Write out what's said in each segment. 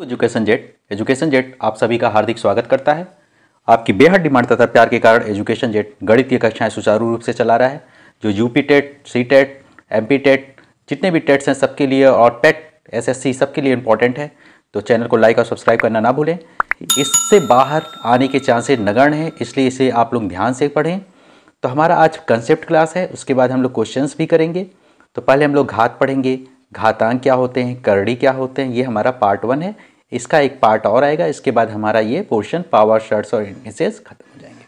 तो education jet education jet आप सभी का हार्दिक स्वागत करता है आपकी बेहद डिमांड तथा प्यार के कारण एजुकेशन जेट गणितीय कक्षाएं सुचारू रूप से चला रहा है जो UP TET C TET M P TET जितने भी टेट्स हैं सबके लिए और टेट एस एस सी सबके लिए इंपॉर्टेंट है तो चैनल को लाइक और सब्सक्राइब करना ना भूलें इससे बाहर आने के चांसेस नगण हैं इसलिए इसे आप लोग ध्यान से पढ़ें तो हमारा आज कंसेप्ट क्लास है उसके बाद हम लोग क्वेश्चन भी करेंगे तो पहले हम लोग घात पढ़ेंगे घातांक क्या होते हैं करड़ी क्या होते हैं ये हमारा पार्ट वन है इसका एक पार्ट और आएगा इसके बाद हमारा ये पोर्शन पावर शर्ट्स और इंडसेस खत्म हो जाएंगे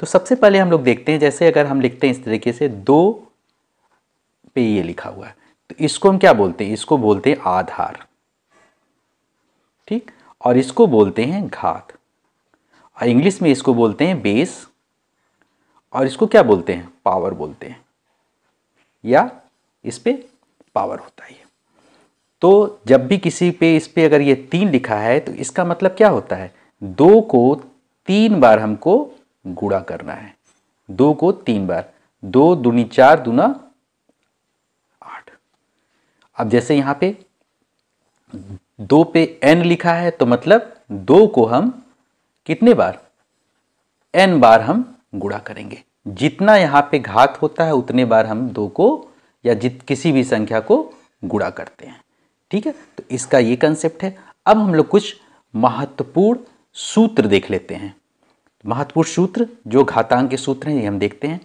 तो सबसे पहले हम लोग देखते हैं जैसे अगर हम लिखते हैं इस तरीके से दो पे ये लिखा हुआ है तो इसको हम क्या बोलते हैं इसको बोलते हैं आधार ठीक और इसको बोलते हैं घात और इंग्लिश में इसको बोलते हैं बेस और इसको क्या बोलते हैं पावर बोलते हैं या इस पर पावर होता है तो जब भी किसी पे इस पे अगर ये तीन लिखा है तो इसका मतलब क्या होता है दो को तीन बार हमको गुणा करना है दो को तीन बार दो दुनी चार दुना आठ अब जैसे यहां पे दो पे एन लिखा है तो मतलब दो को हम कितने बार एन बार हम गुणा करेंगे जितना यहां पे घात होता है उतने बार हम दो को या जित किसी भी संख्या को गुणा करते हैं ठीक है तो इसका ये कंसेप्ट है अब हम लोग कुछ महत्वपूर्ण सूत्र देख लेते हैं महत्वपूर्ण सूत्र जो घातांक के सूत्र हैं ये हम देखते हैं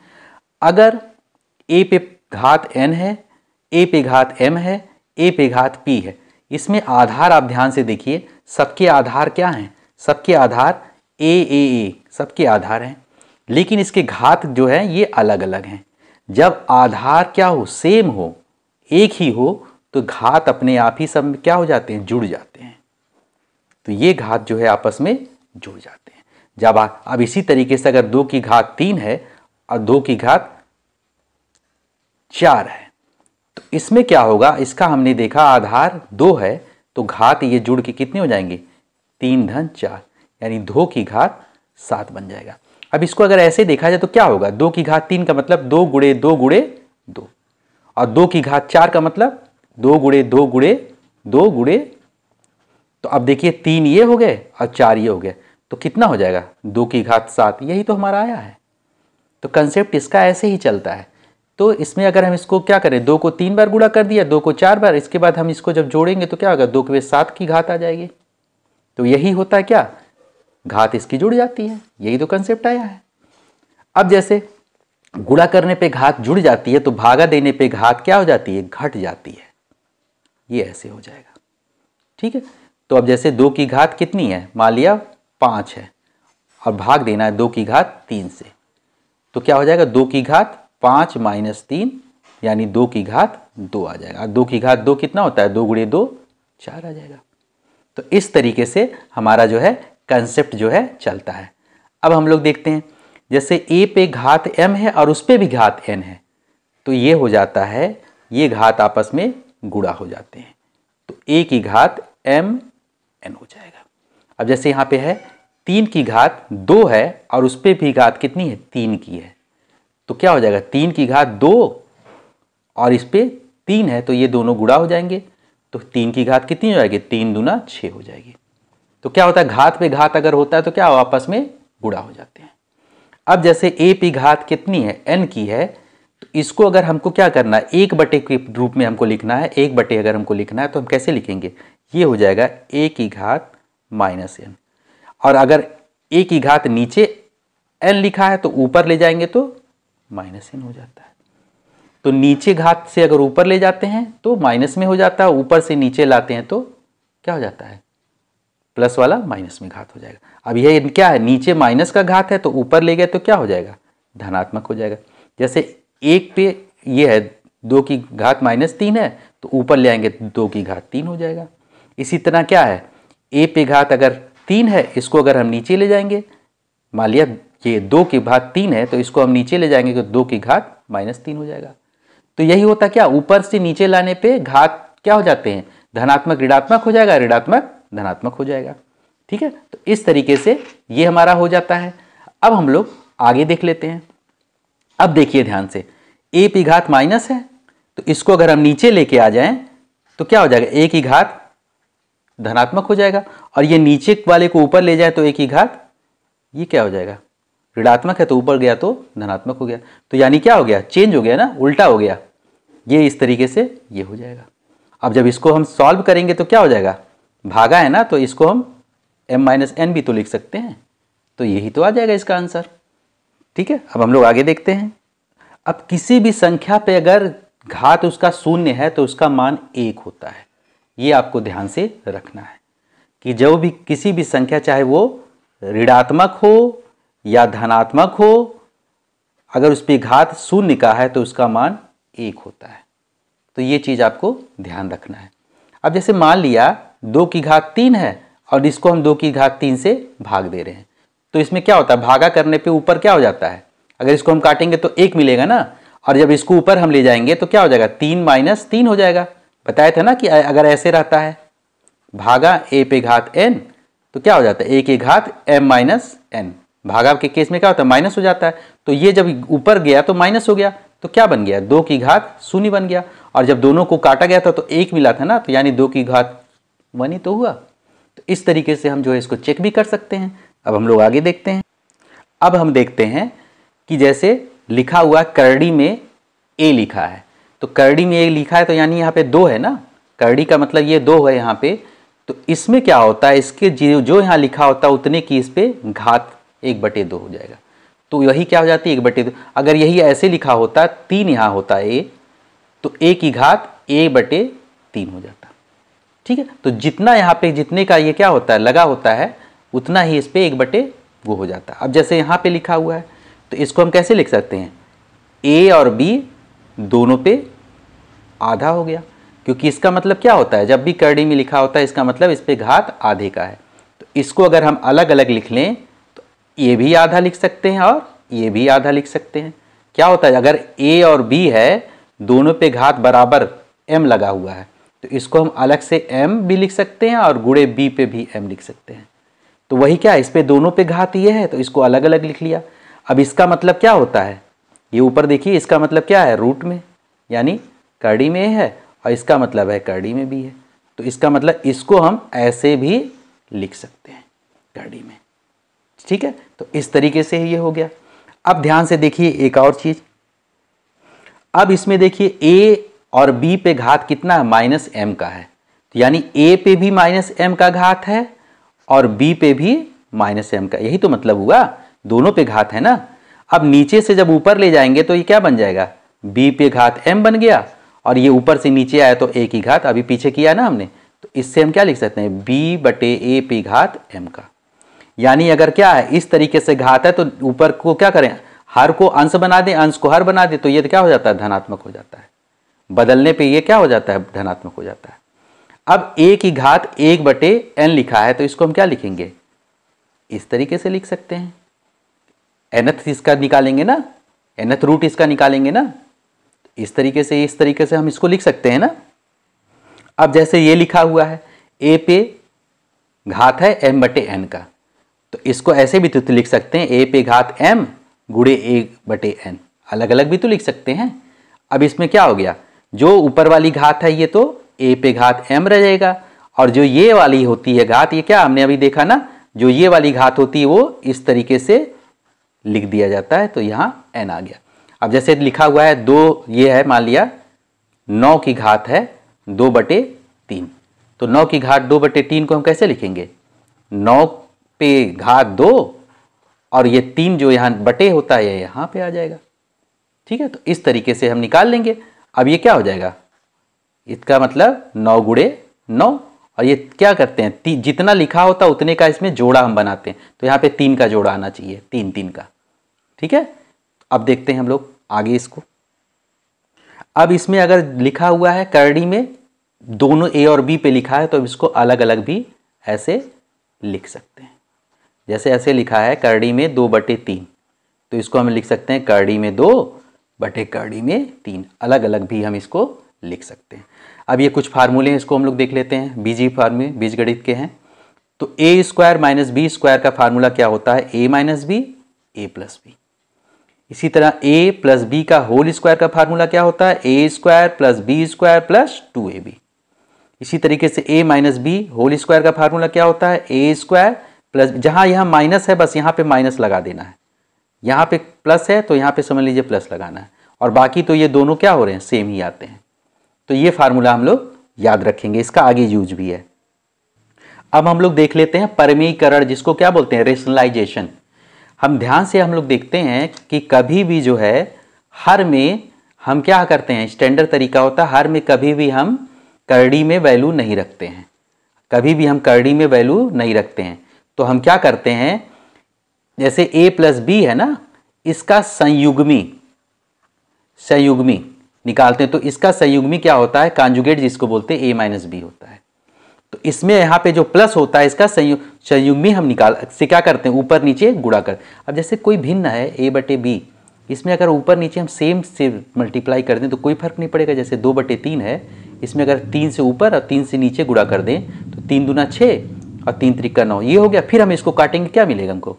अगर ए पे घात एन है ए पे घात एम है ए पे घात पी है इसमें आधार आप ध्यान से देखिए सबके आधार क्या हैं सबके आधार ए ए ए सबके आधार हैं लेकिन इसके घात जो है ये अलग अलग हैं जब आधार क्या हो सेम हो एक ही हो तो घात अपने आप ही सब क्या हो जाते हैं जुड़ जाते हैं तो ये घात जो है आपस में जुड़ जाते हैं जब आ, अब इसी तरीके से अगर दो की घात तीन है और दो की घात चार है तो इसमें क्या होगा इसका हमने देखा आधार दो है तो घात ये जुड़ के कितने हो जाएंगे तीन धन चार यानी दो की घात सात बन जाएगा अब इसको अगर ऐसे देखा जाए तो क्या होगा दो की घात तीन का मतलब दो गुड़े दो गुड़े दो और दो की घात चार का मतलब दो गुड़े दो गुड़े दो गुड़े तो अब देखिए तीन ये हो गए और चार ये हो गए तो कितना हो जाएगा दो की घात सात यही तो हमारा आया है तो कंसेप्ट इसका ऐसे ही चलता है तो इसमें अगर हम इसको क्या करें दो को तीन बार गुड़ा कर दिया दो को चार बार इसके बाद हम इसको जब जोड़ेंगे तो क्या होगा दो के सात की घात आ जाएगी तो यही होता है क्या घात इसकी जुड़ जाती है यही तो कंसेप्ट आया है अब जैसे गुड़ा करने पे घात जुड़ जाती है तो भागा देने पे घात क्या हो जाती है घट जाती है ये ऐसे हो जाएगा ठीक है तो अब जैसे दो की घात कितनी है मान लिया पाँच है और भाग देना है दो की घात तीन से तो क्या हो जाएगा दो की घात पाँच माइनस तीन यानी दो की घात दो आ जाएगा दो की घात दो कितना होता है दो गुड़े दो चार आ जाएगा तो इस तरीके से हमारा जो है कंसेप्ट जो है चलता है अब हम लोग देखते हैं जैसे ए पे घात एम है और उस पर भी घात एन है तो ये हो जाता है ये घात आपस में गुड़ा हो जाते हैं तो ए की घात एम एन हो जाएगा अब जैसे यहाँ पे है तीन की घात दो है और उस पर भी घात कितनी है तीन की है तो क्या हो जाएगा तीन की घात दो और इस पर तीन है तो ये दोनों गुड़ा हो जाएंगे तो तीन की घात कितनी हो जाएगी तीन दुना छः हो जाएगी तो क्या होता है घात पे घात अगर होता है तो क्या आपस में गुड़ा हो जाते हैं अब जैसे ए पी घात कितनी है एन की है तो इसको अगर हमको क्या करना है एक बटे के रूप में हमको लिखना है एक बटे अगर हमको लिखना है तो हम कैसे लिखेंगे ये हो जाएगा ए की घात माइनस एन और अगर ए की घात नीचे एन लिखा है तो ऊपर ले जाएंगे तो माइनस एन हो जाता है तो नीचे घात से अगर ऊपर ले जाते हैं तो माइनस में हो जाता है ऊपर से नीचे लाते हैं तो क्या हो जाता है प्लस वाला माइनस में घात हो जाएगा अब यह क्या है नीचे माइनस का घात है तो ऊपर ले गए तो क्या हो जाएगा धनात्मक हो जाएगा जैसे एक पे ये है दो की घात माइनस तीन है तो ऊपर ले आएंगे दो की घात तीन हो जाएगा इसी तरह क्या है ए पे घात अगर तीन है इसको अगर हम नीचे ले जाएंगे मान लिया ये दो की घात तीन है तो इसको हम नीचे ले जाएंगे तो दो की घात माइनस तीन हो जाएगा तो यही होता क्या ऊपर से नीचे लाने पे घात क्या हो जाते हैं धनात्मक ऋणात्मक हो जाएगा ऋणात्मक धनात्मक हो जाएगा ठीक है तो इस तरीके से ये हमारा हो जाता है अब हम लोग आगे देख लेते हैं अब देखिए ध्यान से ए पी घात माइनस है तो इसको अगर हम नीचे लेके आ जाएं तो क्या हो जाएगा ए की घात धनात्मक हो जाएगा और ये नीचे वाले को ऊपर ले जाए तो ए की घात ये क्या हो जाएगा ऋणात्मक है तो ऊपर गया तो धनात्मक हो गया तो यानी क्या हो गया चेंज हो गया ना उल्टा हो गया ये इस तरीके से ये हो जाएगा अब जब इसको हम सॉल्व करेंगे तो क्या हो जाएगा भागा है ना तो इसको हम m माइनस एन भी तो लिख सकते हैं तो यही तो आ जाएगा इसका आंसर ठीक है अब हम लोग आगे देखते हैं अब किसी भी संख्या पे अगर घात उसका शून्य है तो उसका मान एक होता है ये आपको ध्यान से रखना है कि जो भी किसी भी संख्या चाहे वो ऋणात्मक हो या धनात्मक हो अगर उस पर घात शून्य का है तो उसका मान एक होता है तो ये चीज़ आपको ध्यान रखना है अब जैसे मान लिया दो की घात तीन है और इसको हम दो की घात तीन से भाग दे रहे हैं तो इसमें क्या होता है भागा करने पे ऊपर क्या हो जाता है अगर इसको हम काटेंगे तो एक मिलेगा ना और जब इसको ऊपर हम ले जाएंगे तो क्या हो जाएगा तीन माइनस तीन हो जाएगा बताया था ना कि अगर ऐसे रहता है भागा ए पे घात एन तो क्या हो जाता है ए के घात एम माइनस एन भागा के केस में क्या होता है माइनस हो जाता है तो ये जब ऊपर गया तो माइनस हो गया तो क्या बन गया दो की घात शून्य बन गया और जब दोनों को काटा गया था तो एक मिला था ना तो यानी दो की घात वन ही तो हुआ तो इस तरीके से हम जो है इसको चेक भी कर सकते हैं अब हम लोग आगे देखते हैं अब हम देखते हैं कि जैसे लिखा हुआ करड़ी में ए लिखा है तो करड़ी में ए लिखा है तो यानी यहाँ पे दो है ना करड़ी का मतलब ये दो है यहाँ पे तो इसमें क्या होता है इसके जो यहाँ लिखा होता है उतने की इस पर घात एक बटे दो हो जाएगा तो यही क्या हो जाती है एक बटे दो अगर यही ऐसे लिखा होता तीन यहाँ होता ए तो ए की घात ए बटे तीन हो जाता ठीक है तो जितना यहाँ पे जितने का ये क्या होता है लगा होता है उतना ही इस पर एक बटे वो हो जाता है अब जैसे यहाँ पे लिखा हुआ है तो इसको हम कैसे लिख सकते हैं ए और बी दोनों पे आधा हो गया क्योंकि इसका मतलब क्या होता है जब भी करड़ी में लिखा होता है इसका मतलब इस पर घात आधे का है तो इसको अगर हम अलग अलग लिख लें तो ये भी आधा लिख सकते हैं और ये भी आधा लिख सकते हैं क्या होता है अगर ए और बी है दोनों पे घात बराबर एम लगा हुआ है तो इसको हम अलग से एम भी लिख सकते हैं और गुड़े बी पे भी एम लिख सकते हैं तो वही क्या इस पे दोनों पे घात ये है तो इसको अलग अलग लिख लिया अब इसका मतलब क्या होता है ये ऊपर देखिए इसका मतलब क्या है रूट में यानी कड़ी में है और इसका मतलब है कड़ी में भी है तो इसका मतलब इसको हम ऐसे भी लिख सकते हैं कड़ी में ठीक है तो इस तरीके से ये हो गया अब ध्यान से देखिए एक और चीज़ अब इसमें देखिए ए और बी पे घात कितना है माइनस एम का है तो यानी ए पे भी माइनस एम का घात है और b पे भी माइनस एम का यही तो मतलब हुआ दोनों पे घात है ना अब नीचे से जब ऊपर ले जाएंगे तो ये क्या बन जाएगा b पे घात m बन गया और ये ऊपर से नीचे आया तो a की घात अभी पीछे किया ना हमने तो इससे हम क्या लिख सकते हैं b बटे ए पे घात m का यानी अगर क्या है इस तरीके से घात है तो ऊपर को क्या करें हर को अंश बना दें अंश को हर बना दें तो ये तो क्या हो जाता है धनात्मक हो जाता है बदलने पे ये क्या हो जाता है धनात्मक हो जाता है अब ए की घात एक बटे एन लिखा है तो इसको हम क्या लिखेंगे इस तरीके से लिख सकते हैं एनथ इसका निकालेंगे ना एनथ रूट इसका निकालेंगे ना इस तरीके से इस तरीके से हम इसको लिख सकते हैं ना अब जैसे ये लिखा हुआ है ए पे घात है एम बटे एन का तो इसको ऐसे भी तो, तो लिख सकते हैं ए पे घात एम गुड़े ए बटे एन अलग अलग भी तो लिख सकते हैं अब इसमें क्या हो गया जो ऊपर वाली घात है ये तो ए पे घात एम रह जाएगा और जो ये वाली होती है घात ये क्या हमने अभी देखा ना जो ये वाली घात होती है वो इस तरीके से लिख दिया जाता है तो यहाँ एन आ गया अब जैसे लिखा हुआ है दो ये है मान लिया नौ की घात है दो बटे तीन तो नौ की घात दो बटे तीन को हम कैसे लिखेंगे नौ पे घात दो और ये तीन जो यहाँ बटे होता है यहाँ पे आ जाएगा ठीक है तो इस तरीके से हम निकाल लेंगे अब ये क्या हो जाएगा इसका मतलब नौ गुड़े नौ और ये क्या करते हैं जितना लिखा होता है उतने का इसमें जोड़ा हम बनाते हैं तो यहाँ पे तीन का जोड़ा आना चाहिए तीन तीन का ठीक है अब देखते हैं हम लोग आगे इसको अब इसमें अगर लिखा हुआ है करड़ी में दोनों ए और बी पे लिखा है तो अब इसको अलग अलग भी ऐसे लिख सकते हैं जैसे ऐसे लिखा है करड़ी में दो बटे तीन तो इसको हम लिख सकते हैं करड़ी में दो बटे करड़ी में तीन अलग अलग भी हम इसको लिख सकते हैं अब ये कुछ फार्मूले हैं इसको हम लोग देख लेते हैं बीजी फार्मूले बीज गणित के हैं तो a square minus b square का फार्मूला क्या होता है a minus b a plus b इसी तरह ए प्लस बी का होल स्क्वायर का फार्मूला क्या होता है a square plus b square plus two a b इसी तरीके से a minus b whole square का फार्मूला क्या होता है ए स्क्वायर प्लस जहाँ यहाँ माइनस है बस यहाँ पे माइनस लगा देना है यहाँ पे प्लस है तो यहाँ पे समझ लीजिए प्लस लगाना है और बाकी तो ये दोनों क्या हो रहे हैं सेम ही आते हैं तो ये फार्मूला हम लोग याद रखेंगे इसका आगे यूज भी है अब हम लोग देख लेते हैं परमीकरण जिसको क्या बोलते हैं रेशनलाइजेशन हम ध्यान से हम लोग देखते हैं कि कभी भी जो है हर में हम क्या करते हैं स्टैंडर्ड तरीका होता है हर में कभी भी हम करड़ी में वैल्यू नहीं रखते हैं कभी भी हम करड़ी में वैल्यू नहीं रखते हैं तो हम क्या करते हैं जैसे ए प्लस बी है ना इसका संयुग्मी संयुग्मी निकालते हैं तो इसका संयुग में क्या होता है कांजुगेट जिसको बोलते हैं ए माइनस बी होता है तो इसमें यहाँ पे जो प्लस होता है इसका संयुग में हम निकाल से क्या करते हैं ऊपर नीचे गुड़ा कर अब जैसे कोई भिन्न है ए बटे बी इसमें अगर ऊपर नीचे हम सेम से मल्टीप्लाई कर दें तो कोई फर्क नहीं पड़ेगा जैसे दो बटे तीन है इसमें अगर तीन से ऊपर और तीन से नीचे गुड़ा कर दें तो तीन दूना छः और तीन त्रिका नौ ये हो गया फिर हम इसको काटेंगे क्या मिलेगा हमको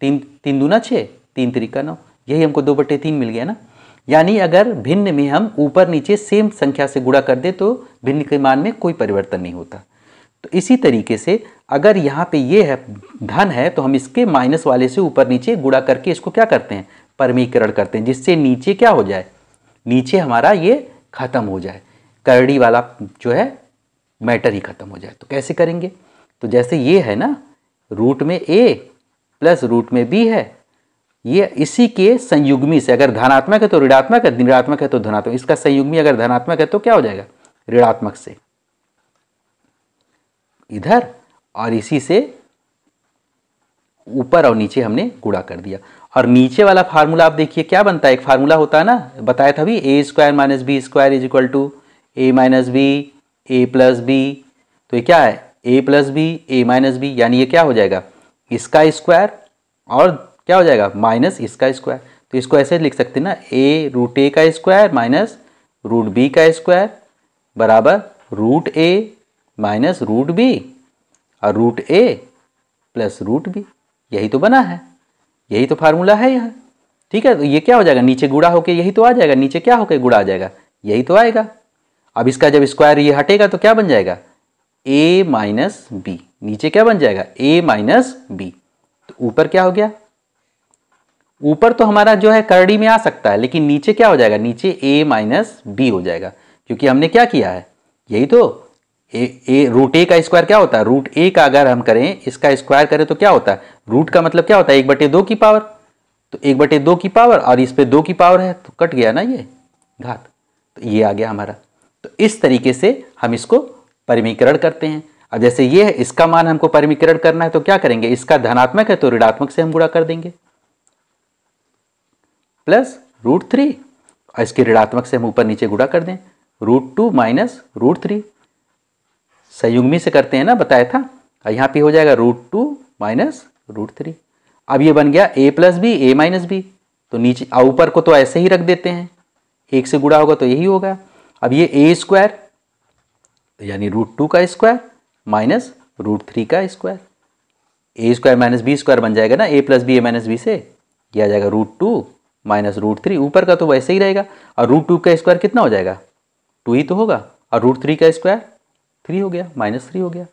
तीन तीन दूना छः तीन त्रिका नौ यही हमको दो बटे तीन मिल गया ना यानी अगर भिन्न में हम ऊपर नीचे सेम संख्या से गुणा कर दें तो भिन्न के मान में कोई परिवर्तन नहीं होता तो इसी तरीके से अगर यहाँ पे ये है धन है तो हम इसके माइनस वाले से ऊपर नीचे गुड़ा करके इसको क्या करते हैं परमीकरण करते हैं जिससे नीचे क्या हो जाए नीचे हमारा ये खत्म हो जाए करड़ी वाला जो है मैटर ही खत्म हो जाए तो कैसे करेंगे तो जैसे ये है ना रूट में ए प्लस रूट में बी है ये इसी के संयुग्मी से अगर धनात्मक है तो ऋणात्मक है ऋणात्मक है तो धनात्मक इसका संयुग्मी अगर धनात्मक है तो क्या हो जाएगा ऋणात्मक से इधर और इसी से ऊपर और नीचे हमने गुड़ा कर दिया और नीचे वाला फार्मूला आप देखिए क्या बनता है एक फार्मूला होता है ना बताया था a square minus b square is equal to a minus b a plus b तो ये क्या है a plus b a minus b यानी ये क्या हो जाएगा इसका स्क्वायर और क्या हो जाएगा माइनस इसका स्क्वायर तो इसको ऐसे लिख सकते हैं ना ए रूट ए का स्क्वायर माइनस रूट बी का स्क्वायर बराबर root a minus root b और root a plus root b यही तो बना है यही तो फार्मूला है यहाँ ठीक है तो ये क्या हो जाएगा नीचे गुड़ा होके यही तो आ जाएगा नीचे क्या होके गुड़ा आ जाएगा यही तो आएगा अब इसका जब स्क्वायर ये हटेगा तो क्या बन जाएगा ए माइनस बी नीचे क्या बन जाएगा ए माइनस बी तो ऊपर क्या हो गया ऊपर तो हमारा जो है करड़ी में आ सकता है लेकिन नीचे क्या हो जाएगा नीचे ए माइनस बी हो जाएगा क्योंकि हमने क्या किया है यही तो ए ए रूट ए का स्क्वायर क्या होता है रूट ए का अगर हम करें इसका स्क्वायर करें तो क्या होता है रूट का मतलब क्या होता है एक बटे दो की पावर तो एक बटे दो की पावर और इस पर दो की पावर है तो कट गया ना ये घात तो ये आ गया हमारा तो इस तरीके से हम इसको परिमीकरण करते हैं अब जैसे ये है इसका मान हमको परिमीकरण करना है तो क्या करेंगे इसका धनात्मक है तो ऋणात्मक से हम गुणा कर देंगे प्लस रूट थ्री और इसके ऋणात्मक से हम ऊपर नीचे गुड़ा कर दें root two minus root three संयुग्मी से करते हैं ना बताया था और यहाँ पे हो जाएगा root two minus root three अब ये बन गया a plus b a minus b तो नीचे ऊपर को तो ऐसे ही रख देते हैं एक से गुड़ा होगा तो यही होगा अब ये ए स्क्वायर यानी रूट टू का स्क्वायर माइनस रूट थ्री का square a square minus b square बन जाएगा ना a plus b a minus b से यह आ जाएगा root two minus root three ऊपर का तो वैसे ही रहेगा और रूट टू का स्क्वायर कितना हो जाएगा टू ही तो होगा और रूट थ्री का स्क्वायर थ्री हो गया माइनस थ्री हो गया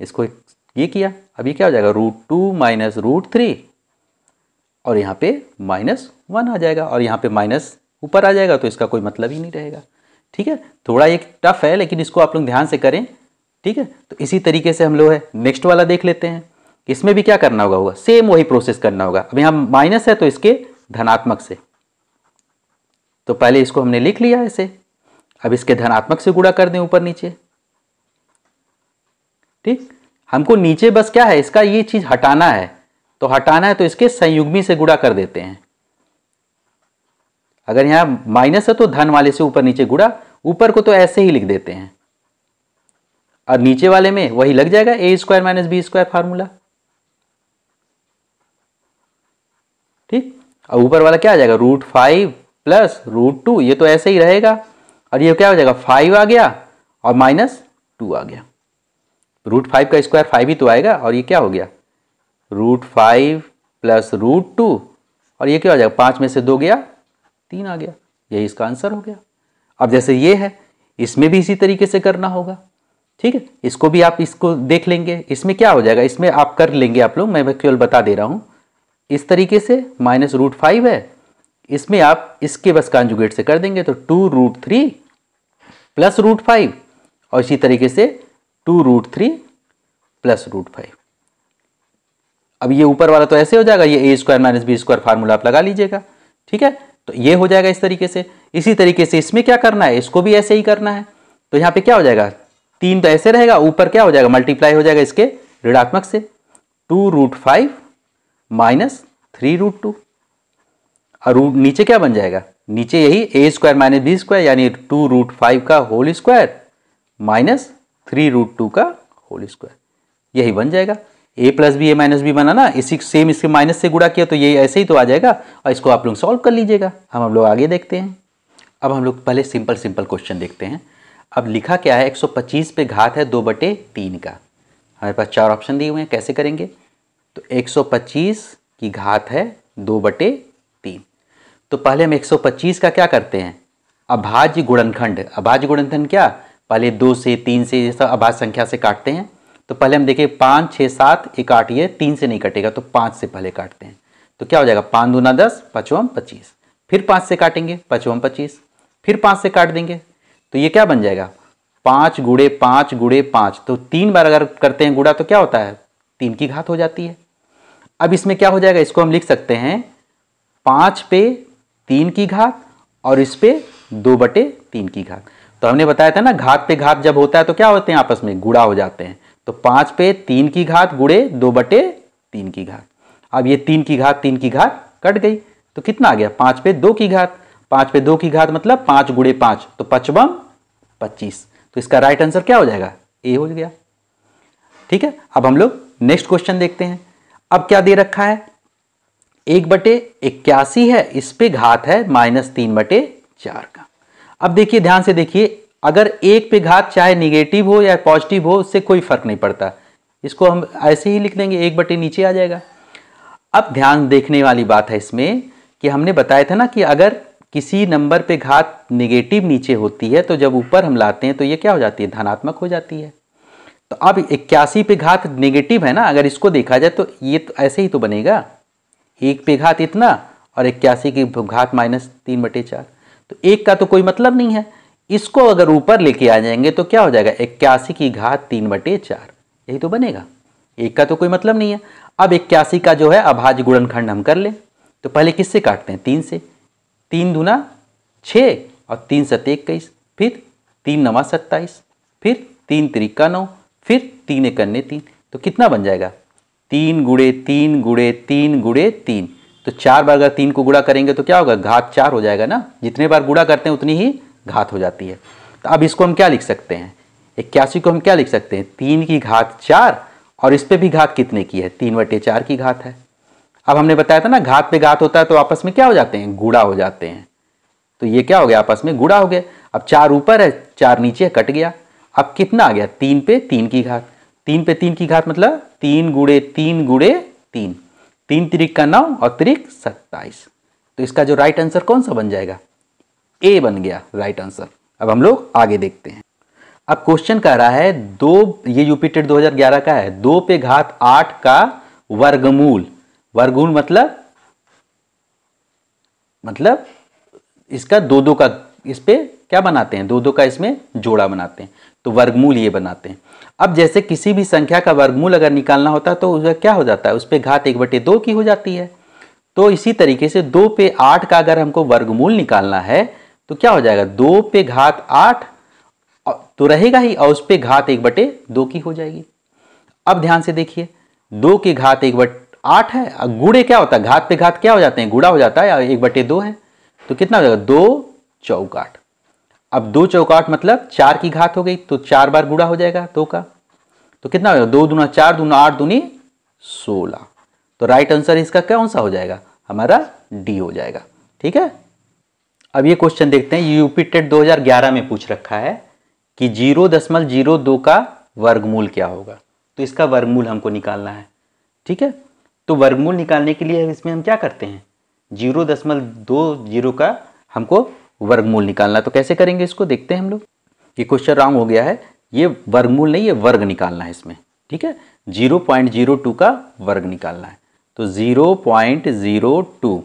इसको ये किया अब ये क्या हो जाएगा root two minus root three और यहाँ पे माइनस वन आ जाएगा और यहाँ पे माइनस ऊपर आ जाएगा तो इसका कोई मतलब ही नहीं रहेगा ठीक है थोड़ा एक टफ है लेकिन इसको आप लोग ध्यान से करें ठीक है तो इसी तरीके से हम लोग है नेक्स्ट वाला देख लेते हैं इसमें भी क्या करना होगा होगा सेम वही प्रोसेस करना होगा अब यहाँ माइनस है तो इसके धनात्मक से तो पहले इसको हमने लिख लिया ऐसे अब इसके धनात्मक से गुणा कर दें ऊपर नीचे ठीक हमको नीचे बस क्या है इसका ये चीज़ हटाना है तो हटाना है तो इसके संयुग्मी से गुड़ा कर देते हैं अगर यहां माइनस है तो धन वाले से ऊपर नीचे गुड़ा ऊपर को तो ऐसे ही लिख देते हैं और नीचे वाले में वही लग जाएगा a square minus b square formula और ऊपर वाला क्या आ जाएगा root five plus root two ये तो ऐसे ही रहेगा और ये क्या हो जाएगा फाइव आ गया और माइनस टू आ गया रूट फाइव का स्क्वायर फाइव ही तो आएगा और ये क्या हो गया root five plus root two और ये क्या हो जाएगा पाँच में से दो गया तीन आ गया यही इसका आंसर हो गया अब जैसे ये है इसमें भी इसी तरीके से करना होगा ठीक है इसको भी आप इसको देख लेंगे इसमें क्या हो जाएगा इसमें आप कर लेंगे आप लोग मैं केवल बता दे रहा हूँ इस तरीके से माइनस रूट फाइव है इसमें आप इसके बस कॉन्जुगेट से कर देंगे तो two root three plus root five और इसी तरीके से two root three plus root five अब ये ऊपर वाला तो ऐसे हो जाएगा ये a square minus b square formula आप लगा लीजिएगा ठीक है तो ये हो जाएगा इस तरीके से इसी तरीके से इसमें क्या करना है इसको भी ऐसे ही करना है तो यहाँ पे क्या हो जाएगा तीन तो ऐसे रहेगा ऊपर क्या हो जाएगा मल्टीप्लाई हो जाएगा इसके ऋणात्मक से two root five minus three root two और रूट नीचे क्या बन जाएगा नीचे यही a square minus b square यानी टू रूट फाइव का whole square minus three root two का होल स्क्वायर यही बन जाएगा a plus b a minus b बना ना इसी सेम इसके माइनस से गुड़ा किया तो ये ऐसे ही तो आ जाएगा और इसको आप लोग सॉल्व कर लीजिएगा हम हम लोग आगे देखते हैं अब हम लोग पहले सिंपल सिंपल क्वेश्चन देखते हैं अब लिखा क्या है 125 पे घात है दो बटे तीन का हमारे पास चार ऑप्शन दिए हुए हैं कैसे करेंगे तो 125 की घात है दो बटे तीन तो पहले हम 125 का क्या करते हैं अभाज्य गुणनखंड अभाज्य गुणनखंड क्या पहले दो से तीन से ये सब अभाज्य संख्या से काटते हैं तो पहले हम देखें पाँच छः सात एक आठ ये तीन से नहीं कटेगा तो पाँच से पहले काटते हैं तो क्या हो जाएगा पाँच दूना दस पचवम पच्चीस फिर पाँच से काटेंगे पचवम पच्चीस फिर पाँच से काट देंगे तो ये क्या बन जाएगा पाँच गुड़े पाँच गुड़े पाँच तो तीन बार अगर करते हैं गुड़ा तो क्या होता है तीन की घात हो जाती है अब इसमें क्या हो जाएगा इसको हम लिख सकते हैं पाँच पे तीन की घात और इस पे दो बटे तीन की घात तो हमने बताया था ना घात पे घात जब होता है तो क्या होते हैं आपस में गुड़ा हो जाते हैं तो पाँच पे तीन की घात गुड़े दो बटे तीन की घात अब ये तीन की घात तीन की घात कट गई तो कितना आ गया पाँच पे दो की घात पाँच पे दो की घात मतलब पाँच गुड़े पाँच तो पचपन पच्चीस तो इसका राइट आंसर क्या हो जाएगा ए हो गया ठीक है अब हम लोग नेक्स्ट क्वेश्चन देखते हैं अब क्या दे रखा है एक बटे इक्यासी है इस पे घात है माइनस तीन बटे चार का अब देखिए ध्यान से देखिए अगर एक पे घात चाहे निगेटिव हो या पॉजिटिव हो उससे कोई फर्क नहीं पड़ता इसको हम ऐसे ही लिख देंगे एक बटे नीचे आ जाएगा अब ध्यान देखने वाली बात है इसमें कि हमने बताया था ना कि अगर किसी नंबर पे घात निगेटिव नीचे होती है तो जब ऊपर हम लाते हैं तो ये क्या हो जाती है धनात्मक हो जाती है तो अब इक्यासी पे घात नेगेटिव है ना अगर इसको देखा जाए तो ये तो ऐसे ही तो बनेगा एक पे घात इतना और इक्यासी की घात माइनस तीन बटे चार तो एक का तो कोई मतलब नहीं है इसको अगर ऊपर लेके आ जाएंगे तो क्या हो जाएगा इक्यासी की घात तीन बटे चार यही तो बनेगा एक का तो कोई मतलब नहीं है अब इक्यासी का जो है अभाज्य गुणनखंड हम कर लें तो पहले किससे काटते हैं तीन से तीन दूना छः और तीन सत्य इक्कीस फिर तीन नवा सत्ताईस फिर तीन त्रिका नौ फिर तीन एक अन्य तीन तो कितना बन जाएगा तीन गुड़े तीन गुड़े तीन गुड़े तीन तो चार बार अगर तीन को गुड़ा करेंगे तो क्या होगा घात चार हो जाएगा ना जितने बार गुड़ा करते हैं उतनी ही घात हो जाती है तो अब इसको हम क्या लिख सकते हैं इक्यासी को हम क्या लिख सकते हैं तीन की घात चार और इस पर भी घात कितने की है तीन बटे चार की घात है अब हमने बताया था ना घात पे घात होता है तो आपस में क्या हो जाते हैं गुड़ा हो जाते हैं तो ये क्या हो गया आपस में गुड़ा हो गया अब चार ऊपर है चार नीचे कट गया अब कितना आ गया तीन पे तीन की घात तीन पे तीन की घात मतलब तीन गुड़े तीन गुड़े तीन तीन तिरिक का नौ और तिरिक सत्ताईस तो इसका जो राइट आंसर कौन सा बन जाएगा ए बन गया राइट आंसर अब हम लोग आगे देखते हैं अब क्वेश्चन कह रहा है दो ये यूपीटेड 2011 का है दो पे घात आठ का वर्गमूल वर्गमूल मतलब मतलब इसका दो दो का इस पे क्या बनाते हैं दो दो का इसमें जोड़ा बनाते हैं तो वर्गमूल ये बनाते हैं अब जैसे किसी भी संख्या का वर्गमूल अगर निकालना होता है तो उसका क्या हो जाता है उस पर घात एक बटे दो की हो जाती है तो इसी तरीके से दो पे आठ का अगर हमको वर्गमूल निकालना है तो क्या हो जाएगा दो पे घात आठ तो रहेगा ही और उस पर घात एक बटे दो की हो जाएगी अब ध्यान से देखिए दो के घात एक बट आठ है गुड़े क्या होता है घात पे घात क्या हो जाते हैं गुड़ा हो जाता है एक बटे दो है तो कितना हो जाएगा दो चौक आठ अब दो चौकाट मतलब चार की घात हो गई तो चार बार गुड़ा हो जाएगा दो का तो कितना हो जाएगा दो दूना चार दूना आठ दूनी सोलह तो राइट आंसर इसका कौन सा हो जाएगा हमारा डी हो जाएगा ठीक है अब ये क्वेश्चन देखते हैं यूपी टेट दो में पूछ रखा है कि जीरो दशमलव जीरो दो का वर्गमूल क्या होगा तो इसका वर्गमूल हमको निकालना है ठीक है तो वर्गमूल निकालने के लिए इसमें हम क्या करते हैं जीरो दशमलव दो जीरो का हमको वर्गमूल निकालना तो कैसे करेंगे इसको देखते हैं हम लोग ये क्वेश्चन रॉन्ग हो गया है ये वर्गमूल नहीं ये वर्ग निकालना है इसमें ठीक है जीरो पॉइंट जीरो टू का वर्ग निकालना है तो जीरो पॉइंट जीरो टू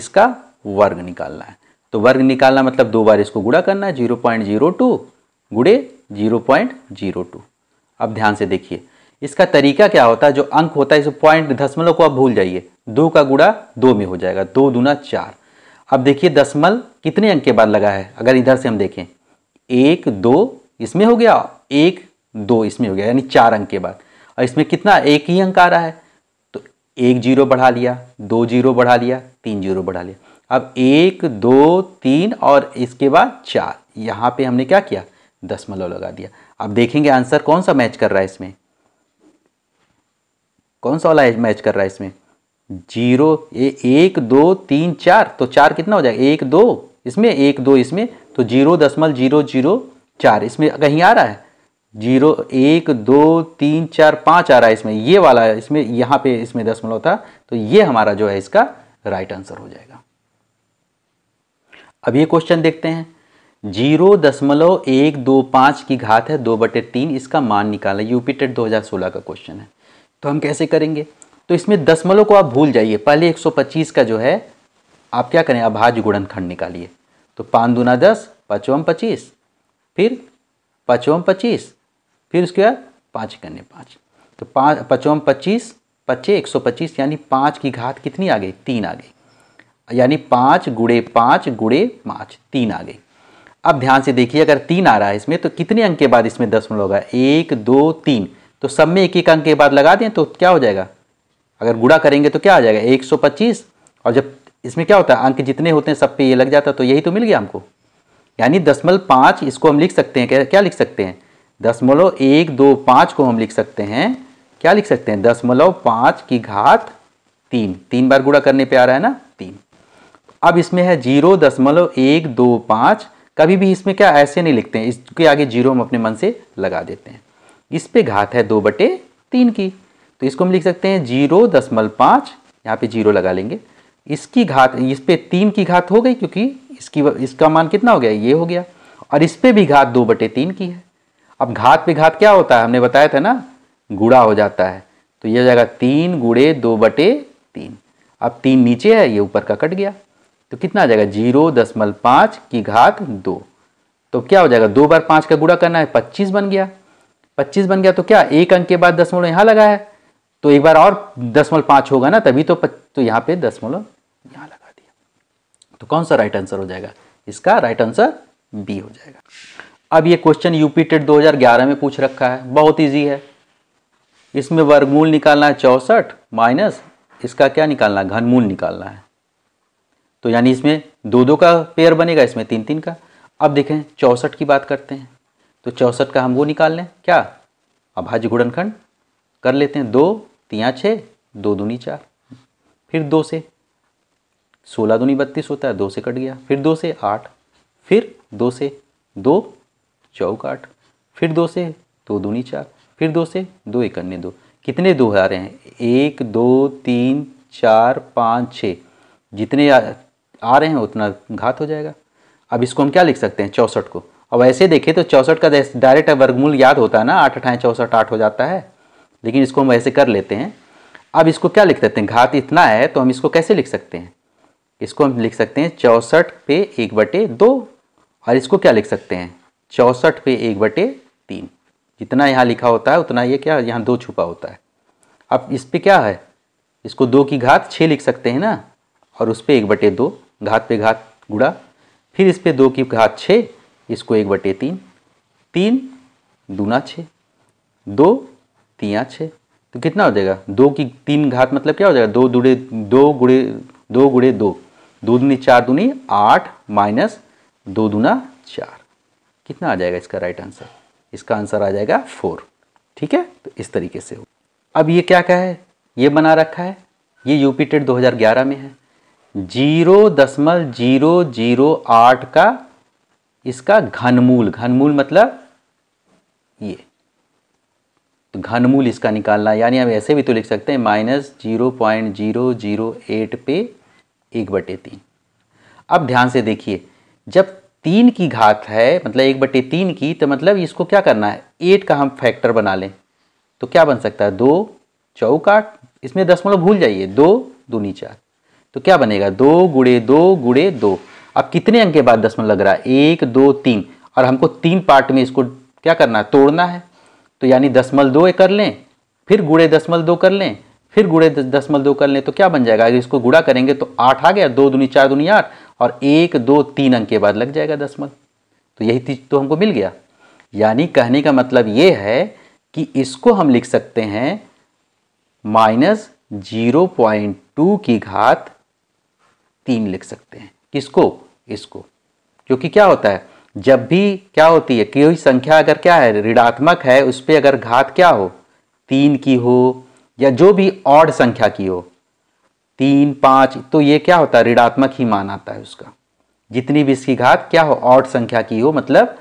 इसका वर्ग निकालना है तो वर्ग निकालना मतलब दो बार इसको गुड़ा करना है जीरो पॉइंट जीरो टू गुड़े जीरो पॉइंट जीरो टू अब ध्यान से देखिए इसका तरीका क्या होता है जो अंक होता है इसे पॉइंट दशमलव को आप भूल जाइए दो का गुड़ा दो में हो जाएगा दो दूना चार अब देखिए दसमल कितने अंक के बाद लगा है अगर इधर से हम देखें एक दो इसमें हो गया एक दो इसमें हो गया यानी चार अंक के बाद और इसमें कितना एक ही अंक आ रहा है तो एक जीरो बढ़ा लिया दो जीरो बढ़ा लिया तीन जीरो बढ़ा लिया अब एक दो तीन और इसके बाद चार यहाँ पे हमने क्या किया दशमलव लगा दिया अब देखेंगे आंसर कौन सा मैच कर रहा है इसमें कौन सा वाला मैच कर रहा है इसमें जीरो ए, एक दो तीन चार तो चार कितना हो जाएगा एक दो इसमें एक दो इसमें तो जीरो दशमलव जीरो जीरो चार इसमें कहीं आ रहा है जीरो एक दो तीन चार पाँच आ रहा है इसमें ये वाला है इसमें यहाँ पे इसमें दशमलव था तो ये हमारा जो है इसका राइट आंसर हो जाएगा अब ये क्वेश्चन देखते हैं जीरो दशमलव एक दो पाँच की घात है दो बटे तीन इसका मान निकाला यूपी टेट e दो हज़ार सोलह का क्वेश्चन है तो हम कैसे करेंगे तो इसमें दसमलों को आप भूल जाइए पहले 125 का जो है आप क्या करें अभाज्य गुणनखंड निकालिए तो पाँच दूना दस पचवम पच्चीस फिर पचवम पच्चीस फिर उसके बाद पाँच करने पाँच तो पाँच पचवम पच्चीस पच्चे एक सौ पच्चीस यानी पाँच की घात कितनी आ गई तीन आ गई यानी पाँच गुड़े पाँच गुड़े पाँच तीन आ गई अब ध्यान से देखिए अगर तीन आ रहा है इसमें तो कितने अंक के बाद इसमें दसमलव होगा एक दो तीन तो सब में एक एक अंक के बाद लगा दें तो क्या हो जाएगा अगर गुड़ा करेंगे तो क्या आ जाएगा 125 और जब इसमें क्या होता है अंक जितने होते हैं सब पे ये लग जाता है तो यही तो मिल गया हमको यानी दसमल पाँच इसको हम लिख सकते हैं क्या क्या लिख सकते हैं दसमलव एक दो पाँच को हम लिख सकते हैं क्या लिख सकते हैं दसमलव पाँच की घात तीन तीन बार गुड़ा करने पे आ रहा है ना तीन अब इसमें है जीरो दसमलव एक दो पाँच कभी भी इसमें क्या ऐसे नहीं लिखते हैं इसके आगे जीरो हम अपने मन से लगा देते हैं इस पे घात है दो बटे तीन की तो इसको हम लिख सकते हैं जीरो दशमलव पाँच यहाँ पर जीरो लगा लेंगे इसकी घात इस पर तीन की घात हो गई क्योंकि इसकी इसका मान कितना हो गया ये हो गया और इस पर भी घात दो बटे तीन की है अब घात पे घात क्या होता है हमने बताया था ना गुड़ा हो जाता है तो ये हो जाएगा तीन गुड़े दो बटे तीन अब तीन नीचे है ये ऊपर का कट गया तो कितना आ जाएगा जीरो दशमलव पाँच की घात दो तो क्या हो जाएगा दो बार पाँच का गुड़ा करना है पच्चीस बन गया पच्चीस बन गया तो क्या एक अंक के बाद दसमलव यहाँ लगा है तो एक बार और दसमल पांच होगा ना तभी तो पच, तो यहां पे दसमलव यहाँ लगा दिया तो कौन सा राइट आंसर हो जाएगा इसका राइट आंसर बी हो जाएगा अब ये क्वेश्चन यूपी टेट 2011 में पूछ रखा है बहुत ईजी है इसमें वर्गमूल निकालना है चौसठ माइनस इसका क्या निकालना है घनमूल निकालना है तो यानी इसमें दो दो का पेयर बनेगा इसमें तीन तीन का अब देखें चौसठ की बात करते हैं तो चौंसठ का हम वो निकाल लें क्या अभाज्य गुणनखंड कर लेते हैं दो ત્યાં छः दो दूनी चार फिर दो से सोलह दूनी बत्तीस होता है दो से कट गया फिर दो से आठ फिर दो से दो चौक आठ फिर दो से दो दूनी चार फिर दो से दो एक अन्य दो कितने दो आ रहे हैं एक दो तीन चार पाँच छः जितने आ, आ रहे हैं उतना घात हो जाएगा अब इसको हम क्या लिख सकते हैं चौंसठ को अब ऐसे देखें तो चौंसठ का डायरेक्ट वर्गमूल याद होता है ना आठ अठाएँ चौंसठ आठ हो जाता है लेकिन इसको हम ऐसे कर लेते हैं अब इसको क्या लिख देते हैं घात इतना है तो हम इसको कैसे लिख सकते हैं इसको हम लिख सकते हैं चौंसठ पे एक बटे दो और इसको क्या लिख सकते हैं चौंसठ पे एक बटे तीन जितना यहाँ लिखा होता है उतना ये क्या यहाँ दो छुपा होता है अब इस पर क्या है इसको दो की घात छः लिख सकते हैं ना और उस पर एक बटे दो घात पे घात गुड़ा फिर इस पर दो की घात छः इसको एक बटे तीन तीन दूना छः दो तिया छः तो कितना हो जाएगा दो की तीन घात मतलब क्या हो जाएगा दो दुड़े दो गुड़े दो गुड़े दो दो दूनी चार दूनी आठ माइनस दो दूना चार कितना आ जाएगा इसका राइट आंसर इसका आंसर आ जाएगा फोर ठीक है तो इस तरीके से हो अब ये क्या का है ये बना रखा है ये यूपीटेड 2011 में है जीरो दशमल जीरो जीरो आठ का इसका घनमूल घनमूल मतलब ये तो घनमूल इसका निकालना यानी हम ऐसे भी तो लिख सकते हैं minus zero point zero zero eight पे एक बटे तीन अब ध्यान से देखिए जब तीन की घात है मतलब एक बटे तीन की तो मतलब इसको क्या करना है एट का हम फैक्टर बना लें तो क्या बन सकता है दो चौक आठ इसमें दसमलव मतलब भूल जाइए दो दूनी चार तो क्या बनेगा दो गुड़े दो गुड़े दो अब कितने अंक के बाद दसमलव मतलब लग रहा है एक दो तीन और हमको तीन पार्ट में इसको क्या करना है तोड़ना है तो यानी दसमल दो कर लें फिर गुड़े दसमल दो कर लें फिर गुड़े दसमल दो कर लें तो क्या बन जाएगा अगर इसको गुड़ा करेंगे तो आठ आ गया दो दुनी चार दुनी आठ और एक दो तीन अंक के बाद लग जाएगा दसमल तो यही चीज तो हमको मिल गया यानी कहने का मतलब ये है कि इसको हम लिख सकते हैं माइनस जीरो पॉइंट टू की घात तीन लिख सकते हैं किसको इसको क्योंकि क्या होता है जब भी क्या होती है कोई संख्या अगर क्या है ऋणात्मक है उस पर अगर घात क्या हो तीन की हो या जो भी ऑड संख्या की हो तीन पाँच तो ये क्या होता है ऋणात्मक ही मान आता है उसका जितनी भी इसकी घात क्या हो ऑड संख्या की हो मतलब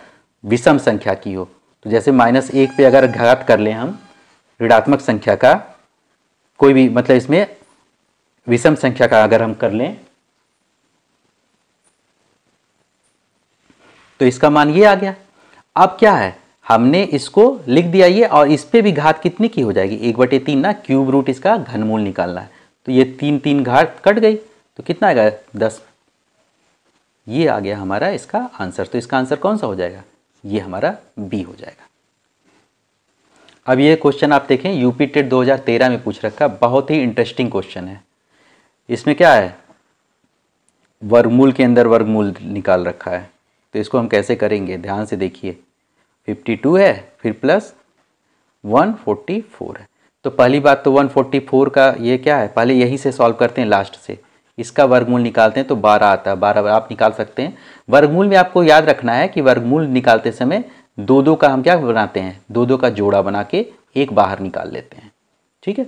विषम संख्या की हो तो जैसे माइनस एक पे अगर घात कर लें हम ऋणात्मक संख्या का कोई भी मतलब इसमें विषम संख्या का अगर हम कर लें तो इसका मान ये आ गया अब क्या है हमने इसको लिख दिया ये और इस पर भी घात कितनी की हो जाएगी एक बटे तीन ना क्यूब रूट इसका घनमूल निकालना है तो ये तीन तीन घाट कट गई तो कितना आएगा दस ये आ गया हमारा इसका आंसर तो इसका आंसर कौन सा हो जाएगा ये हमारा बी हो जाएगा अब ये क्वेश्चन आप देखें यूपी टेट दो में पूछ रखा बहुत ही इंटरेस्टिंग क्वेश्चन है इसमें क्या है वर्गमूल के अंदर वर्गमूल निकाल रखा है तो इसको हम कैसे करेंगे ध्यान से देखिए 52 है फिर प्लस 144 है तो पहली बात तो 144 का ये क्या है पहले यही से सॉल्व करते हैं लास्ट से इसका वर्गमूल निकालते हैं तो 12 आता है बारह आप निकाल सकते हैं वर्गमूल में आपको याद रखना है कि वर्गमूल निकालते समय दो दो का हम क्या बनाते हैं दो दो का जोड़ा बना के एक बाहर निकाल लेते हैं ठीक है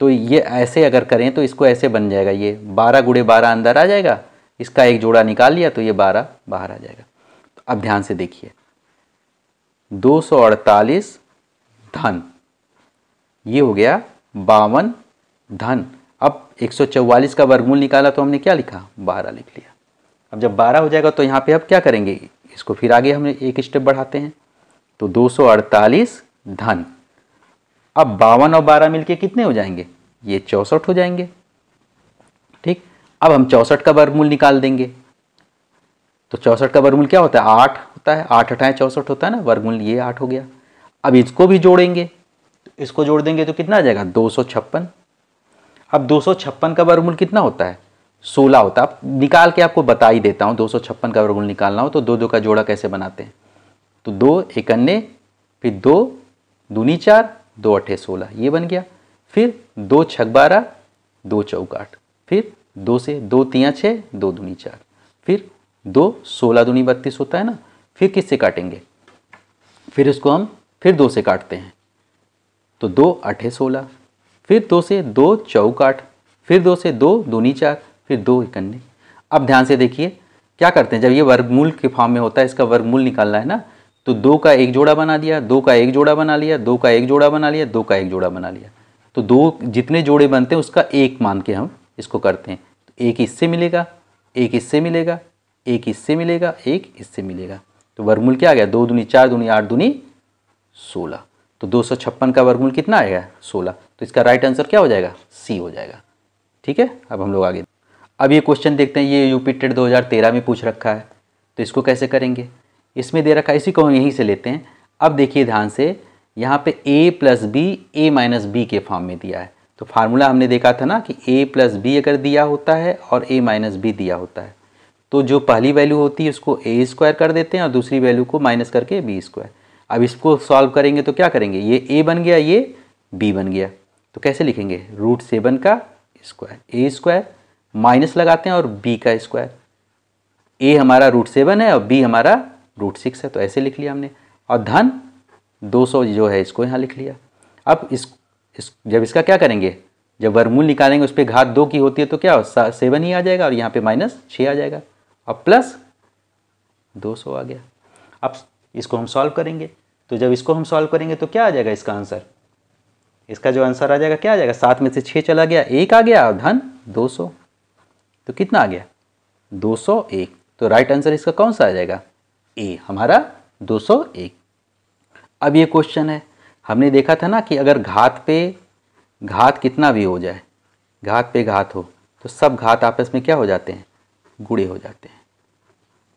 तो ये ऐसे अगर करें तो इसको ऐसे बन जाएगा ये बारह गुड़े बारह अंदर आ जाएगा इसका एक जोड़ा निकाल लिया तो ये बारह बाहर आ जाएगा अब ध्यान से देखिए 248 धन ये हो गया बावन धन अब 144 का वर्गमूल निकाला तो हमने क्या लिखा 12 लिख लिया अब जब 12 हो जाएगा तो यहाँ पे अब क्या करेंगे इसको फिर आगे हम एक स्टेप बढ़ाते हैं तो 248 धन अब बावन और बारह मिलके कितने हो जाएंगे ये चौंसठ हो जाएंगे ठीक अब हम चौंसठ का वर्गमूल निकाल देंगे तो चौसठ का वर्गमूल क्या होता है आठ होता है आठ अठाएँ चौसठ होता है ना वर्गमूल ये आठ हो गया अब इसको भी जोड़ेंगे इसको जोड़ देंगे तो कितना आ जाएगा दो सौ छप्पन अब दो सौ छप्पन का वर्गमूल कितना होता है सोलह होता है आप निकाल के आपको बता ही देता हूँ दो सौ छप्पन का वर्गमूल निकालना हो तो दो दो का जोड़ा कैसे बनाते हैं तो दो इकन्ने फिर दो दूनी चार दो अठे सोलह ये बन गया फिर दो छक बारह दो चौक आठ फिर दो से दो तियाँ छः दो दूनी चार फिर दो सोलह दूनी बत्तीस होता है ना फिर किससे काटेंगे फिर इसको हम फिर दो से काटते हैं तो दो अठे सोलह फिर दो से दो चौक आठ फिर दो से दो दूनी चार फिर दो इकन्ने अब ध्यान से देखिए क्या करते हैं जब ये वर्गमूल के फॉर्म में होता है इसका वर्गमूल निकालना है ना तो दो का एक जोड़ा बना दिया दो का एक जोड़ा बना लिया दो का एक जोड़ा बना लिया दो का एक जोड़ा बना लिया तो दो जितने जोड़े बनते हैं उसका एक मान के हम इसको करते हैं तो एक इससे मिलेगा एक इससे मिलेगा एक इससे मिलेगा एक इससे मिलेगा तो वर्गमूल क्या आ गया दो दुनी चार दुनी आठ दूनी सोलह तो दो सौ छप्पन का वर्गमूल कितना आएगा सोलह तो इसका राइट आंसर क्या हो जाएगा सी हो जाएगा ठीक है अब हम लोग आगे अब ये क्वेश्चन देखते हैं ये यूपी हज़ार तेरह में पूछ रखा है तो इसको कैसे करेंगे इसमें दे रखा है इसी को हम यहीं से लेते हैं अब देखिए ध्यान से यहाँ पे a plus b a minus b के फॉर्म में दिया है तो फार्मूला हमने देखा था ना कि a प्लस बी अगर दिया होता है और a माइनस बी दिया होता है तो जो पहली वैल्यू होती है उसको ए स्क्वायर कर देते हैं और दूसरी वैल्यू को माइनस करके बी स्क्वायर अब इसको सॉल्व करेंगे तो क्या करेंगे ये ए बन गया ये बी बन गया तो कैसे लिखेंगे रूट सेवन का स्क्वायर ए स्क्वायर माइनस लगाते हैं और बी का स्क्वायर ए हमारा रूट सेवन है और बी हमारा रूट सिक्स है तो ऐसे लिख लिया हमने और धन दो सौ जो है इसको यहाँ लिख लिया अब इस, इस जब इसका क्या करेंगे जब वर्मूल निकालेंगे उस पर घात दो की होती है तो क्या हो सेवन ही आ जाएगा और यहाँ पे माइनस छः आ जाएगा और प्लस 200 आ गया अब इसको हम सॉल्व करेंगे तो जब इसको हम सॉल्व करेंगे तो क्या आ जाएगा इसका आंसर इसका जो आंसर आ जाएगा क्या आ जाएगा सात में से छः चला गया एक आ गया और धन सौ तो कितना आ गया एक तो राइट आंसर इसका कौन सा आ जाएगा ए हमारा 201 अब ये क्वेश्चन है हमने देखा था ना कि अगर घात पे घात कितना भी हो जाए घात पे घात हो तो सब घात आपस में क्या हो जाते हैं गुड़े हो जाते हैं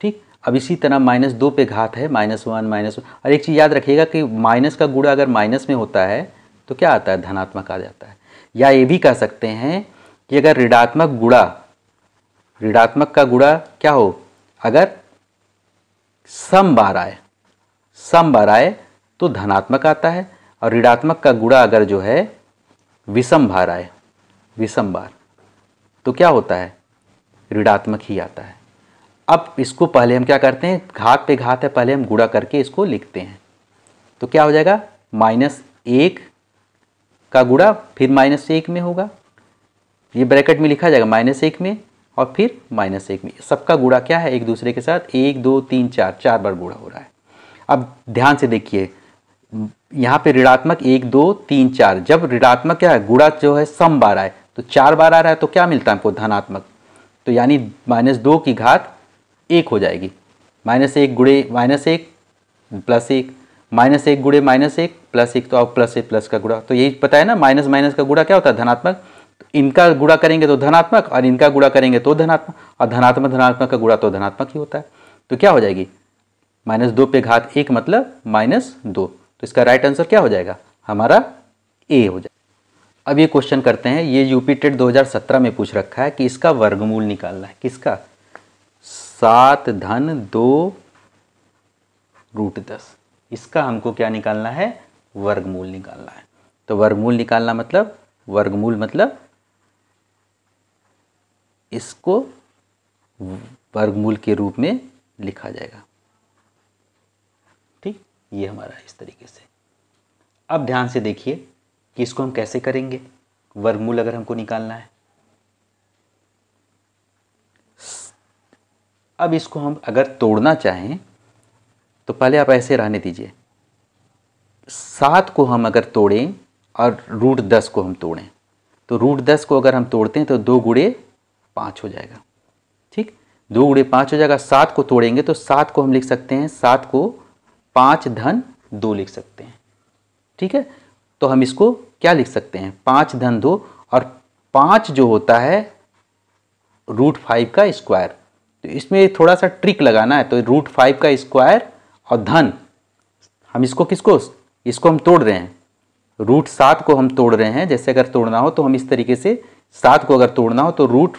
ठीक अब इसी तरह माइनस दो पे घात है माइनस वन माइनस और एक चीज़ याद रखिएगा कि माइनस का गुड़ा अगर माइनस में होता है तो क्या आता है धनात्मक आ जाता है या ये भी कह सकते हैं कि अगर ऋणात्मक गुड़ा ऋणात्मक का गुड़ा क्या हो अगर सम बार आए सम बार आए तो धनात्मक आता है और ऋणात्मक का गुड़ा अगर जो है विषम भार आए विषम बार तो क्या होता है ऋणात्मक ही आता है अब इसको पहले हम क्या करते हैं घात पे घात है पहले हम गुड़ा करके इसको लिखते हैं तो क्या हो जाएगा माइनस एक का गुड़ा फिर माइनस एक में होगा ये ब्रैकेट में लिखा जाएगा माइनस एक में और फिर माइनस एक में सबका गुड़ा क्या है एक दूसरे के साथ एक दो तीन चार चार बार गुड़ा हो रहा है अब ध्यान से देखिए यहाँ पे ऋणात्मक एक दो तीन चार जब ऋणात्मक क्या है गुड़ा जो है सम बार आए तो चार बार आ रहा है तो क्या मिलता है हमको धनात्मक तो यानी माइनस दो की घात एक हो जाएगी माइनस एक गुड़े माइनस एक प्लस एक माइनस एक गुड़े माइनस एक प्लस एक तो अब प्लस एक प्लस का गुड़ा तो यही पता है ना माइनस माइनस का गुड़ा क्या होता है धनात्मक तो इनका गुड़ा करेंगे तो धनात्मक और इनका गुड़ा करेंगे तो धनात्मक और धनात्मक धनात्मक का गुड़ा तो धनात्मक ही होता है तो क्या हो जाएगी माइनस दो पे घात एक मतलब माइनस दो तो इसका राइट आंसर क्या हो जाएगा हमारा ए हो जाएगा अब ये क्वेश्चन करते हैं ये यूपी टेट दो में पूछ रखा है कि इसका वर्गमूल निकालना है किसका सात धन दो रूट दस इसका हमको क्या निकालना है वर्गमूल निकालना है तो वर्गमूल निकालना मतलब वर्गमूल मतलब इसको वर्गमूल के रूप में लिखा जाएगा ठीक ये हमारा इस तरीके से अब ध्यान से देखिए कि इसको हम कैसे करेंगे वर्गमूल अगर हमको निकालना है अब इसको हम अगर तोड़ना चाहें तो पहले आप ऐसे रहने दीजिए सात को हम अगर तोड़ें और रूट दस को हम तोड़ें तो रूट दस को अगर हम तोड़ते हैं तो दो गुड़े पाँच हो जाएगा ठीक दो गुड़े पाँच हो जाएगा सात को तोड़ेंगे तो सात को हम लिख सकते हैं सात को पाँच धन दो लिख सकते हैं ठीक है तो हम इसको क्या लिख सकते हैं पाँच धन दो और पाँच जो होता है रूट फाइव का स्क्वायर तो इसमें थोड़ा सा ट्रिक लगाना है तो रूट फाइव का स्क्वायर और धन हम इसको किसको इसको हम तोड़ रहे हैं रूट सात को हम तोड़ रहे हैं जैसे अगर तोड़ना हो तो हम इस तरीके से सात को अगर तोड़ना हो तो रूट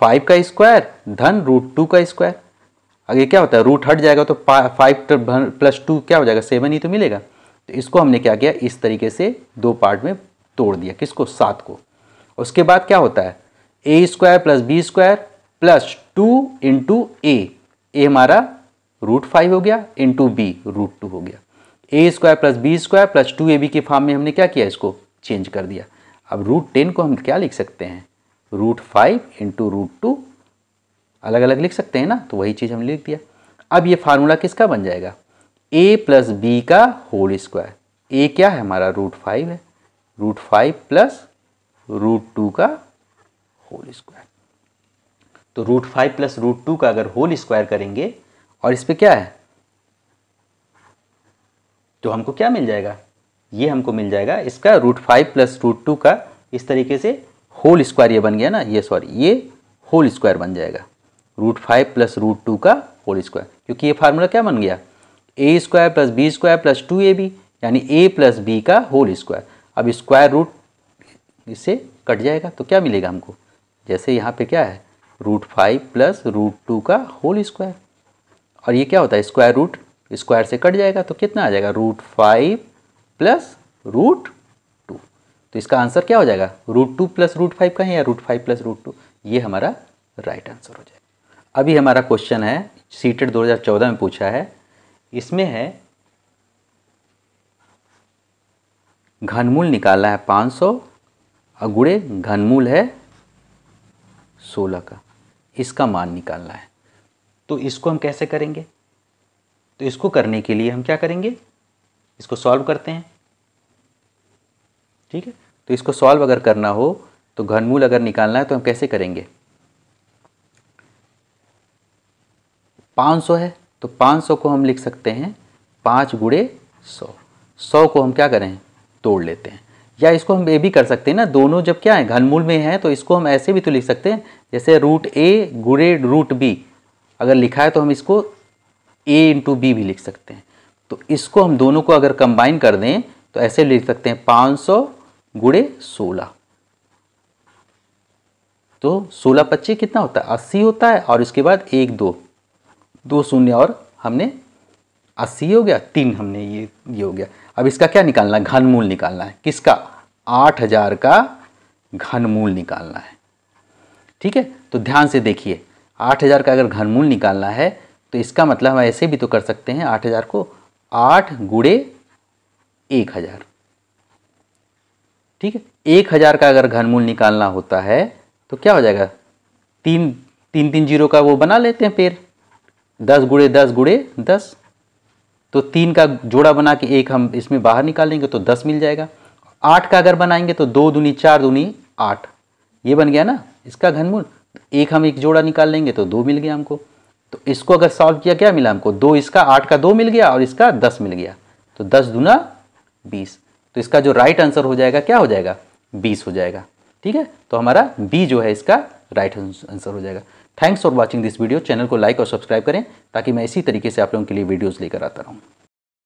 फाइव का स्क्वायर धन रूट टू का स्क्वायर अगर क्या होता है रूट हट जाएगा तो फाइव प्लस टू क्या हो जाएगा सेवन ही तो मिलेगा तो इसको हमने क्या किया इस तरीके से दो पार्ट में तोड़ दिया किसको सात को उसके बाद क्या होता है a square plus b square plus two into a a हमारा रूट फाइव हो गया इंटू बी रूट टू हो गया a square plus b square plus two a b के फॉर्म में हमने क्या किया इसको चेंज कर दिया अब रूट टेन को हम क्या लिख सकते हैं root five into root two अलग अलग लिख सकते हैं ना तो वही चीज़ हमने लिख दिया अब ये फार्मूला किसका बन जाएगा ए प्लस बी का होल स्क्वायर ए क्या है हमारा रूट फाइव है root five plus root two का होल स्क्वायर तो root five plus root two का अगर होल स्क्वायर करेंगे और इस पर क्या है तो हमको क्या मिल जाएगा ये हमको मिल जाएगा इसका root five plus root two का इस तरीके से होल स्क्वायर ये बन गया ना ये सॉरी ये होल स्क्वायर बन जाएगा root five plus root two का होल स्क्वायर क्योंकि ये फार्मूला क्या बन गया a square plus b square plus two a b यानी ए प्लस बी का होल स्क्वायर अब स्क्वायर रूट इससे कट जाएगा तो क्या मिलेगा हमको जैसे यहाँ पे क्या है root five plus root two का होल स्क्वायर और ये क्या होता है स्क्वायर रूट स्क्वायर से कट जाएगा तो कितना आ जाएगा root five plus root two तो इसका आंसर क्या हो जाएगा root two plus root five का है या root five plus root two ये हमारा राइट आंसर हो जाएगा अभी हमारा क्वेश्चन है सीटेड 2014 में पूछा है इसमें है घनमूल निकालना है 500 सौ और गुड़े घनमूल है 16 का इसका मान निकालना है तो इसको हम कैसे करेंगे तो इसको करने के लिए हम क्या करेंगे इसको सॉल्व करते हैं ठीक है तो इसको सॉल्व अगर करना हो तो घनमूल अगर निकालना है तो हम कैसे करेंगे 500 है तो 500 को हम लिख सकते हैं पाँच गुड़े सौ सौ को हम क्या करें तोड़ लेते हैं या इसको हम ये भी कर सकते हैं ना दोनों जब क्या है घनमूल में है तो इसको हम ऐसे भी तो लिख सकते हैं जैसे रूट ए गुड़े रूट बी अगर लिखा है तो हम इसको ए इंटू बी भी लिख सकते हैं तो इसको हम दोनों को अगर कंबाइन कर दें तो ऐसे लिख सकते हैं पाँच सौ गुड़े सोलह तो सोलह पच्चीस कितना होता है अस्सी होता है और इसके बाद एक दो दो शून्य और हमने अस्सी हो गया तीन हमने ये ये हो गया अब इसका क्या निकालना है घनमूल निकालना है किसका आठ हजार का घनमूल निकालना है ठीक है तो ध्यान से देखिए आठ हजार का अगर घनमूल निकालना है तो इसका मतलब हम ऐसे भी तो कर सकते हैं आठ हजार को आठ गुड़े एक हजार ठीक है एक हजार का अगर घनमूल निकालना होता है तो क्या हो जाएगा तीन तीन तीन जीरो का वो बना लेते हैं पेड़ दस गुड़े दस गुड़े दस तो तीन का जोड़ा बना के एक हम इसमें बाहर निकालेंगे तो दस मिल जाएगा आठ का अगर बनाएंगे तो दो दूनी चार दूनी आठ ये बन गया ना इसका घनमूल एक हम एक जोड़ा निकाल लेंगे तो दो मिल गया हमको तो इसको अगर सॉल्व किया क्या मिला हमको दो इसका आठ का दो मिल गया और इसका दस मिल गया तो दस दूना बीस तो इसका जो राइट आंसर हो जाएगा क्या हो जाएगा बीस हो जाएगा ठीक है तो हमारा बी जो है इसका राइट आंसर हो जाएगा thanks for watching this video channel को लाइक और सब्सक्राइब करें ताकि मैं इसी तरीके से आप लोगों के लिए वीडियोज़ लेकर आता रहूँ